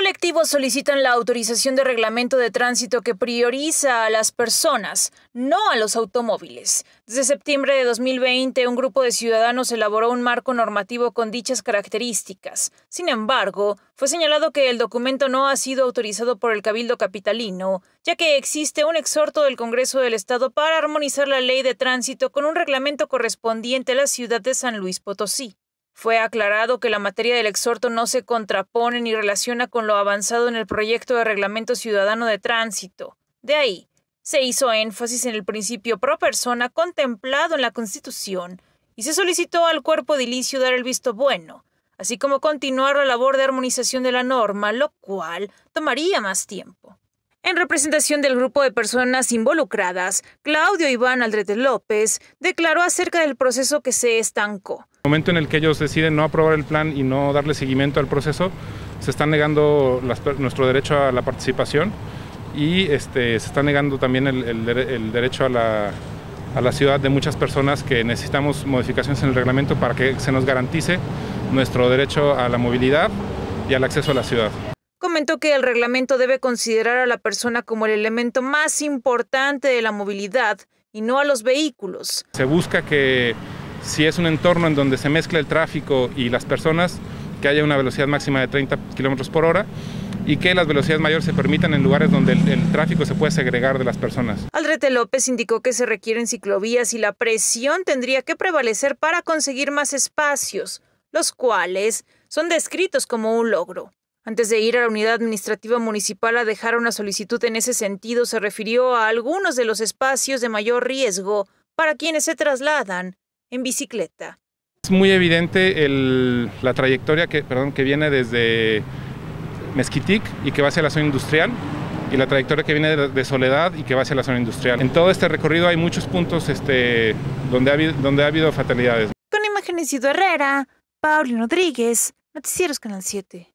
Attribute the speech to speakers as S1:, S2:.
S1: colectivos solicitan la autorización de reglamento de tránsito que prioriza a las personas, no a los automóviles. Desde septiembre de 2020, un grupo de ciudadanos elaboró un marco normativo con dichas características. Sin embargo, fue señalado que el documento no ha sido autorizado por el Cabildo Capitalino, ya que existe un exhorto del Congreso del Estado para armonizar la ley de tránsito con un reglamento correspondiente a la ciudad de San Luis Potosí. Fue aclarado que la materia del exhorto no se contrapone ni relaciona con lo avanzado en el proyecto de reglamento ciudadano de tránsito. De ahí, se hizo énfasis en el principio pro persona contemplado en la Constitución y se solicitó al cuerpo edilicio dar el visto bueno, así como continuar la labor de armonización de la norma, lo cual tomaría más tiempo. En representación del grupo de personas involucradas, Claudio Iván Aldrete López declaró acerca del proceso que se estancó.
S2: En el momento en el que ellos deciden no aprobar el plan y no darle seguimiento al proceso, se está negando nuestro derecho a la participación y este, se está negando también el, derecho a la, a la ciudad de muchas personas que necesitamos modificaciones en el reglamento para que se nos garantice nuestro derecho a la movilidad y al acceso a la ciudad
S1: comentó que el reglamento debe considerar a la persona como el elemento más importante de la movilidad y no a los vehículos.
S2: Se busca que si es un entorno en donde se mezcla el tráfico y las personas, que haya una velocidad máxima de 30 kilómetros por hora y que las velocidades mayores se permitan en lugares donde el, el, tráfico se puede segregar de las personas.
S1: Aldrete López indicó que se requieren ciclovías y la presión tendría que prevalecer para conseguir más espacios, los cuales son descritos como un logro. Antes de ir a la unidad administrativa municipal a dejar una solicitud en ese sentido, se refirió a algunos de los espacios de mayor riesgo para quienes se trasladan en bicicleta.
S2: Es muy evidente la trayectoria que, perdón, que viene desde Mezquitic y que va hacia la zona industrial y la trayectoria que viene de, Soledad y que va hacia la zona industrial. En todo este recorrido hay muchos puntos este, donde, ha habido, donde ha habido fatalidades. Con
S1: imágenes sido Herrera, Paulino Rodríguez, Noticieros Canal 7.